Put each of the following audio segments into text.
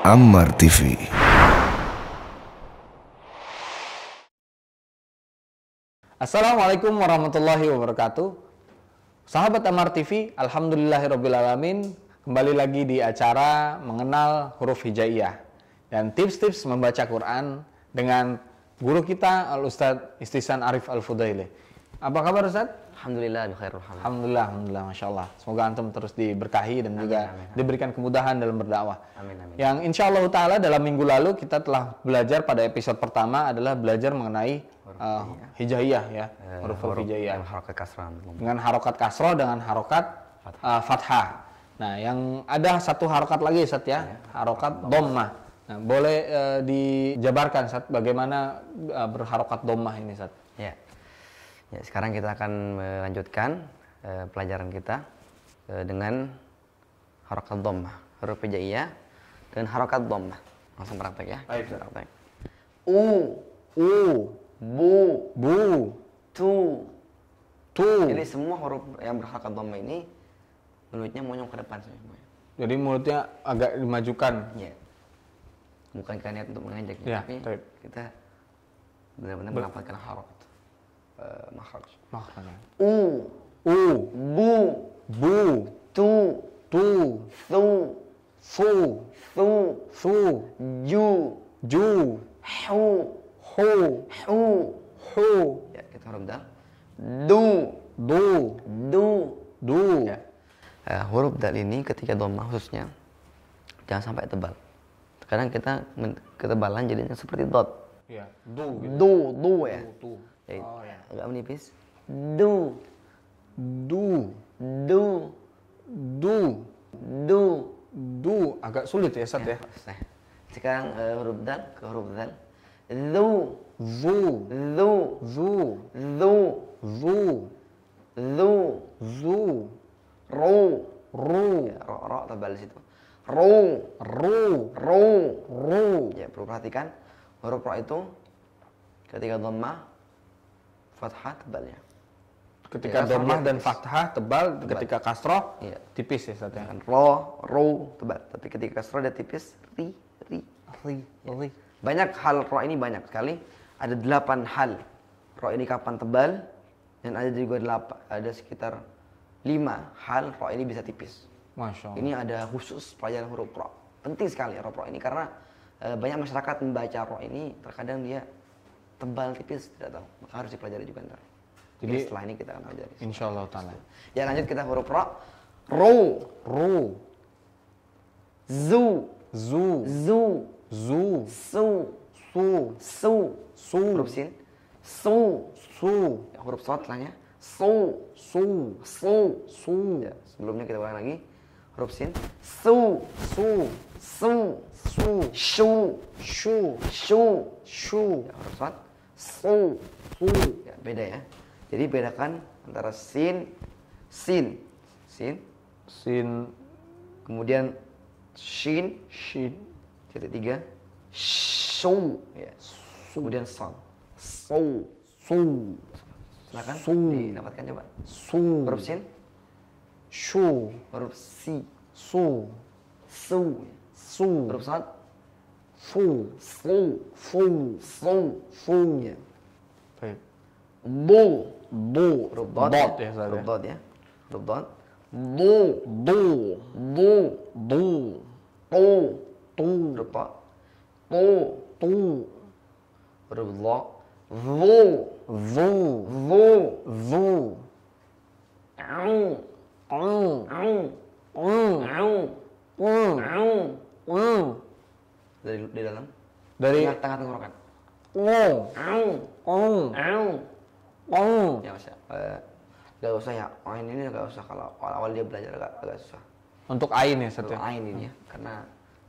Ammar TV. Assalamualaikum warahmatullahi wabarakatuh. Sahabat Ammar TV, alhamdulillahirobbilalamin. Kembali lagi di acara mengenal huruf hijaiyah dan tips-tips membaca Quran dengan guru kita Al Ustadz Istisan Arif Al Fudaili. Apa kabar Ustadz? Alhamdulillah hamd. Alhamdulillah, alhamdulillah, masya Allah. Semoga antum terus diberkahi dan amin, juga amin, amin. diberikan kemudahan dalam berdakwah. Amin, amin. Yang insya Allah taala dalam minggu lalu kita telah belajar pada episode pertama adalah belajar mengenai uh, hijaiyah ya, huruf uh, hijaiyah. Ya. Eh, dengan harokat kasroh. Dengan harokat kasroh dengan harokat uh, fathah. Nah, yang ada satu harokat lagi Sat ya, iya. harokat domah. Nah, boleh uh, dijabarkan Sat bagaimana uh, berharokat domah ini Sat? Ya. Ya, sekarang kita akan melanjutkan e, pelajaran kita e, dengan harokat dhammah, huruf hijaiyah dan harokat dhammah. Langsung praktek ya. Ayo praktek. U, u, bu, bu, tu, tu. Jadi semua huruf yang berharokat dhammah ini mulutnya monyong ke depan semuanya. Jadi mulutnya agak dimajukan. Iya. Bukan kaniat untuk mengajak, ya, ya, tapi kita benar-benar mendapatkan harokat. مخرج مخرج او او بو بو تو تو ثو ثو ثو ثو جو جو حو حو حو حو ya kita huruf dal du du du du ya. Eh, huruf dal ini ketika domah khususnya jangan sampai tebal sekarang kita ketebalan jadinya seperti dot ya. du gitu. du ya? du ya du, du oh, ya. agak menipis. Du. Du. Du. Du. Du. Du. Agak sulit ya, Sat ya. ya. Sekarang uh, huruf dal ke huruf dal. Du. Zu. Zu. Zu. Zu. Zu. Zu. Zu. Ru. Ru. Ya, ro, ro tebal di situ. Ru. Ru. Ru. Ru. Ya, perlu perhatikan huruf ro itu ketika dhammah fathah tebal ya ketika ya, domah dan ya. fathah tebal, tebal. ketika kasroh ya. tipis ya saatnya kan ro ro tebal tapi ketika kasroh dia tipis ri ri ri, ya. ri. banyak hal ro ini banyak sekali ada delapan hal ro ini kapan tebal dan ada juga delapan ada sekitar lima hal ro ini bisa tipis Masya Allah. ini ada khusus pelajaran huruf ro penting sekali ro ro ini karena eh, banyak masyarakat membaca ro ini terkadang dia tebal tipis tidak tahu maka harus dipelajari juga ntar jadi okay, setelah ini kita akan pelajari. Insya Allah taala. Ya lanjut kita huruf ro. Ro. Ro. Zu. Zu. Zu. Zu. Su. Su. Su. Su. Huruf sin. Su. Su. Ya, huruf sot setelahnya. Su. Su. Su. Su. Ya, sebelumnya kita ulang lagi. Huruf sin. Su. Su. Su. Su. su su su su Ya, huruf sot su su ya, beda ya jadi bedakan antara sin sin sin sin kemudian shin shin titik tiga su ya su. kemudian son su su silakan su. didapatkan coba su huruf sin su huruf si su su su huruf sal fu, fu, fu, fu, funja. Bu, bu, robot, bot, je zdaj. Robot, ja. Robot. Bu, bu, bu, bu, tu, tu, robot. Tu, tu, robot. Vu, vu, vu, vu. Au, au, au, au, au, au, dari di dalam dari tengah, tengah tenggorokan oh oh oh oh ya mas ya. Eh, nggak usah ya ain oh, ini nggak usah kalau awal, awal dia belajar agak, agak susah untuk ain ya satu ya? ain ini ya karena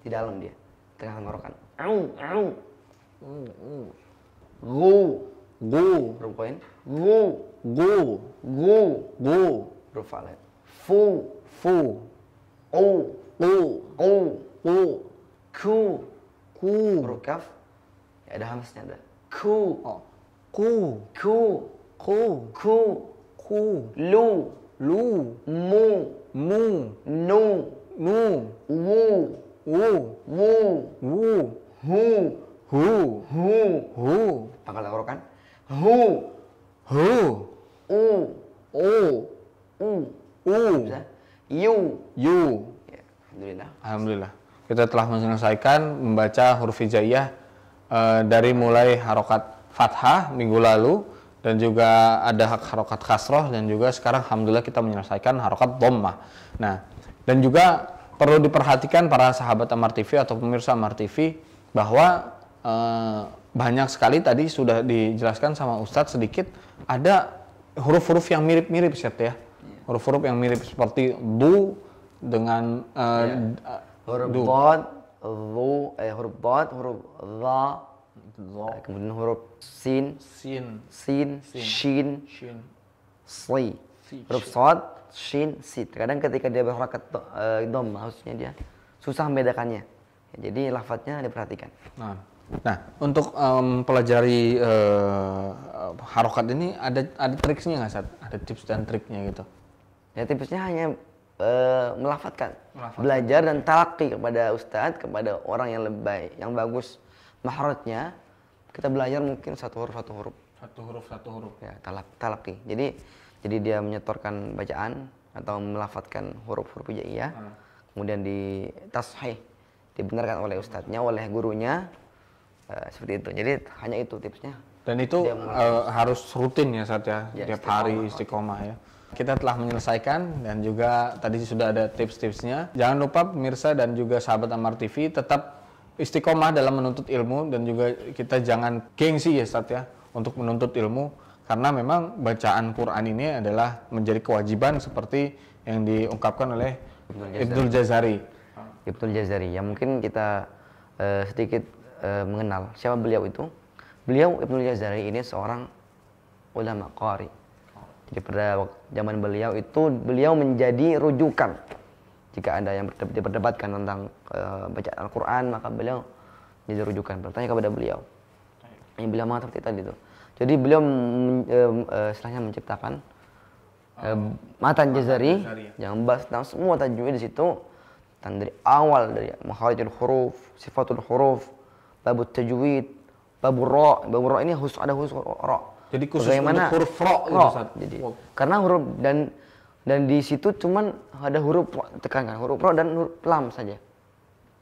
di dalam dia tengah tenggorokan au au go oh, oh. go huruf poin go go go go huruf vokal fu fu o o o o ku Ku. Huruf kaf ya ada hamasnya ada. Ku. Ku. Ku. Ku. Ku. Ku. Lu. Lu. Mu. Mu. Nu. Nu. Wu. Wu. Wu. Wu. Hu. Hu. Hu. Hu. Pangkal huruf kan? Hu. Hu. U. U. U. U. yu yu u, ya, Alhamdulillah. Alhamdulillah kita telah menyelesaikan membaca huruf hijaiyah e, dari mulai harokat fathah minggu lalu dan juga ada harokat kasroh dan juga sekarang alhamdulillah kita menyelesaikan harokat dommah. Nah, dan juga perlu diperhatikan para sahabat Amar TV atau pemirsa Amar TV bahwa e, banyak sekali tadi sudah dijelaskan sama Ustadz sedikit ada huruf-huruf yang mirip-mirip set ya. Iya. Huruf-huruf yang mirip seperti du dengan e, yeah iya hurufat dhu eh hurufat huruf dha eh, kemudian huruf sin sin sin shin shin si huruf sod, shin sit kadang ketika dia berharakat eh, dom harusnya dia susah membedakannya ya, jadi lafadznya diperhatikan nah Nah, untuk um, pelajari uh, harokat ini ada ada triknya nggak, Sat? Ada tips dan triknya gitu? Ya tipsnya hanya Eh, melafatkan, belajar dan talaki kepada ustadz, kepada orang yang lebih baik, yang bagus mahrotnya. Kita belajar mungkin satu huruf satu huruf. Satu huruf satu huruf. Ya, talak talaki. Jadi jadi dia menyetorkan bacaan atau melafatkan huruf-huruf hijaiyah. Hmm. Kemudian di tasheh dibenarkan oleh ustadznya, oleh gurunya eh, seperti itu. Jadi hanya itu tipsnya. Dan itu eh, harus rutin ya saat ya, ya hari istiqomah ya. Kita telah menyelesaikan dan juga tadi sudah ada tips-tipsnya. Jangan lupa pemirsa dan juga sahabat Amar TV tetap istiqomah dalam menuntut ilmu dan juga kita jangan gengsi ya Ustaz ya untuk menuntut ilmu karena memang bacaan Quran ini adalah menjadi kewajiban seperti yang diungkapkan oleh Ibnul Jazari. Ibnul Jazari Ya mungkin kita uh, sedikit uh, mengenal siapa beliau itu. Beliau Ibnul Jazari ini seorang ulama qari jadi zaman beliau itu beliau menjadi rujukan. Jika ada yang diperdebatkan tentang e, bacaan Al-Qur'an, maka beliau jadi rujukan. Bertanya kepada beliau. Yang beliau mengatakan seperti itu. Jadi beliau e, e, eh, setelahnya menciptakan e, Matan Jazari ya. yang membahas tentang semua tajwid di situ tentang dari awal dari makhrajul huruf, sifatul huruf, babut tajwid, babur ra, babur ra ini khusus ada khusus ra. Jadi khusus bagaimana untuk huruf ro, ro gitu, jadi. Wow. Karena huruf dan dan di situ cuman ada huruf tekan kan, huruf ro dan huruf lam saja.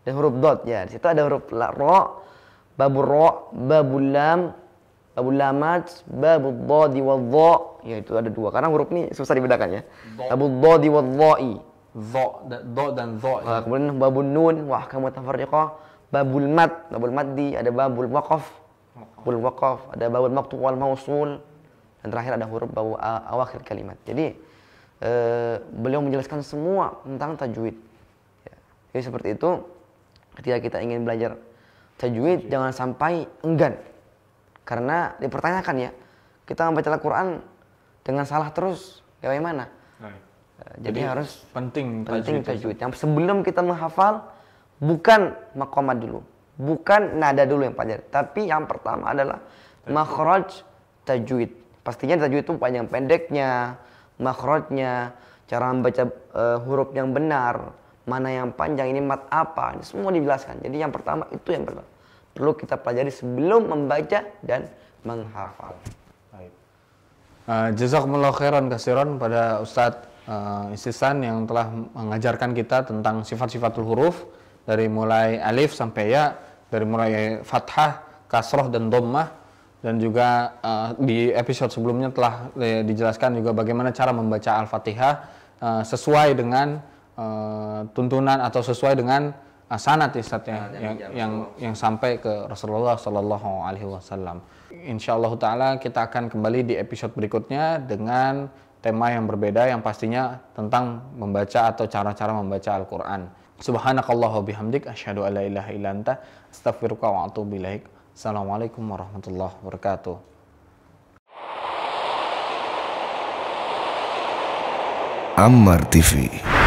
Dan huruf dot ya. Di situ ada huruf la, ro, babu ro, babu lam, babu lamat, babu do di wadho Ya itu ada dua. Karena huruf ini susah dibedakan ya. babu di dhadi wal i Dha, do dan do Ya. Kemudian babu nun, wah kamu tafarriqah, babul mat, babul di ada babul waqaf, babul wakaf, ada babul maqtu wal mausul, dan terakhir ada huruf bawu awakhir kalimat. Jadi eh, beliau menjelaskan semua tentang tajwid. Ya. Jadi seperti itu ketika kita ingin belajar tajwid jangan sampai enggan. Karena dipertanyakan ya, kita membaca Al-Qur'an dengan salah terus ya bagaimana? Nah. Jadi, Jadi harus penting penting tajwid. tajwid. Yang sebelum kita menghafal bukan makomat dulu bukan nada dulu yang panjang tapi yang pertama adalah makhraj tajwid pastinya tajwid itu panjang pendeknya makhrajnya cara membaca uh, huruf yang benar mana yang panjang ini mat apa ini semua dijelaskan jadi yang pertama itu yang pertama perlu kita pelajari sebelum membaca dan menghafal baik uh, eh, jazakumullah khairan kasiron pada Ustadz uh, eh, Isisan yang telah mengajarkan kita tentang sifat-sifatul huruf dari mulai alif sampai ya dari mulai fathah, kasroh dan dommah dan juga uh, di episode sebelumnya telah eh, dijelaskan juga bagaimana cara membaca Al-Fatihah uh, sesuai dengan uh, tuntunan atau sesuai dengan uh, istilahnya yang yang, yang yang sampai ke Rasulullah Shallallahu alaihi wasallam. Insya Allah taala kita akan kembali di episode berikutnya dengan tema yang berbeda yang pastinya tentang membaca atau cara-cara membaca Al-Qur'an. Subhanakallah wa bihamdik asyhadu alla ilaha illa anta astaghfiruka wa atubu ilaik. Assalamualaikum warahmatullahi wabarakatuh. Ammar TV